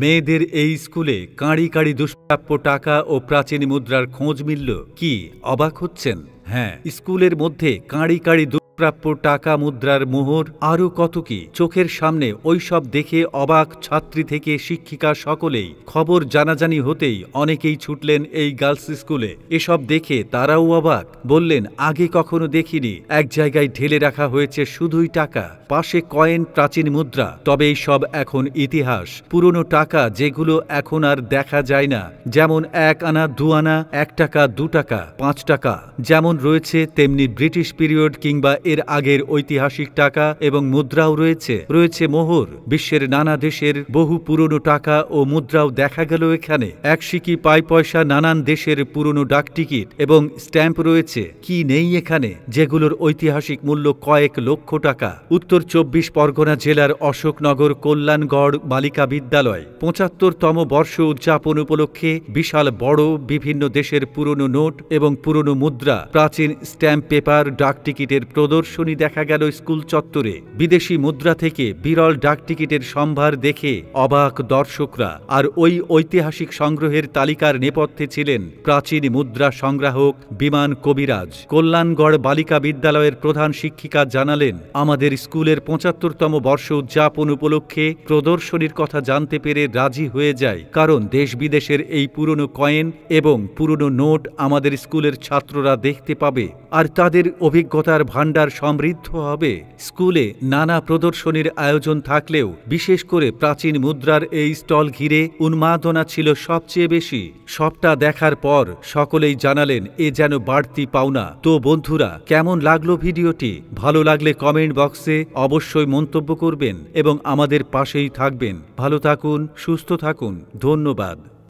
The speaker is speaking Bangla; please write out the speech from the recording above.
মেয়েদের এই স্কুলে কাঁড়ি কাঁড়ি দুষ্প্রাপ্য টাকা ও প্রাচীন মুদ্রার খোঁজ মিলল কি অবাক হচ্ছেন হ্যাঁ স্কুলের মধ্যে কাঁড়ি কাঁড়ি প্রাপ্য টাকা মুদ্রার মোহর আরও কত কি চোখের সামনে ওইসব দেখে অবাক ছাত্রী থেকে শিক্ষিকা সকলেই খবর জানাজানি হতেই অনেকেই ছুটলেন এই গার্লস স্কুলে এসব দেখে তারাও অবাক বললেন আগে কখনো দেখিনি এক জায়গায় ঢেলে রাখা হয়েছে শুধুই টাকা পাশে কয়েন প্রাচীন মুদ্রা তবে সব এখন ইতিহাস পুরনো টাকা যেগুলো এখন আর দেখা যায় না যেমন এক আনা দু আনা এক টাকা দু টাকা পাঁচ টাকা যেমন রয়েছে তেমনি ব্রিটিশ পিরিয়ড কিংবা এর আগের ঐতিহাসিক টাকা এবং মুদ্রাও রয়েছে রয়েছে মোহর বিশ্বের নানা দেশের বহু পুরনো টাকা ও মুদ্রাও দেখা গেল এখানে এক সিকি পাই পয়সা নানান দেশের পুরনো ডাকটিকিট এবং স্ট্যাম্প রয়েছে কি নেই এখানে যেগুলোর ঐতিহাসিক মূল্য কয়েক লক্ষ টাকা উত্তর চব্বিশ পরগনা জেলার অশোকনগর কল্যাণগড় বালিকা বিদ্যালয় পঁচাত্তরতম বর্ষ উদযাপন উপলক্ষে বিশাল বড় বিভিন্ন দেশের পুরনো নোট এবং পুরনো মুদ্রা প্রাচীন স্ট্যাম্প পেপার ডাকটিকিটের প্রদর্শন প্রদর্শনী দেখা গেল স্কুল চত্বরে বিদেশি মুদ্রা থেকে বিরল ডাকটিকিটের সম্ভার দেখে অবাক দর্শকরা আর ওই ঐতিহাসিক সংগ্রহের তালিকার নেপথ্যে ছিলেন প্রাচীন মুদ্রা সংগ্রাহক বিমান কবিরাজ কল্যাণগড় বালিকা বিদ্যালয়ের প্রধান শিক্ষিকা জানালেন আমাদের স্কুলের পঁচাত্তরতম বর্ষ উদযাপন উপলক্ষে প্রদর্শনীর কথা জানতে পেরে রাজি হয়ে যায় কারণ দেশ বিদেশের এই পুরনো কয়েন এবং পুরনো নোট আমাদের স্কুলের ছাত্ররা দেখতে পাবে আর তাদের অভিজ্ঞতার ভাণ্ডার ভাণ্ডার সমৃদ্ধ হবে স্কুলে নানা প্রদর্শনীর আয়োজন থাকলেও বিশেষ করে প্রাচীন মুদ্রার এই স্টল ঘিরে উন্মাদনা ছিল সবচেয়ে বেশি সবটা দেখার পর সকলেই জানালেন এ যেন বাড়তি পাওনা তো বন্ধুরা কেমন লাগলো ভিডিওটি ভালো লাগলে কমেন্ট বক্সে অবশ্যই মন্তব্য করবেন এবং আমাদের পাশেই থাকবেন ভালো থাকুন সুস্থ থাকুন ধন্যবাদ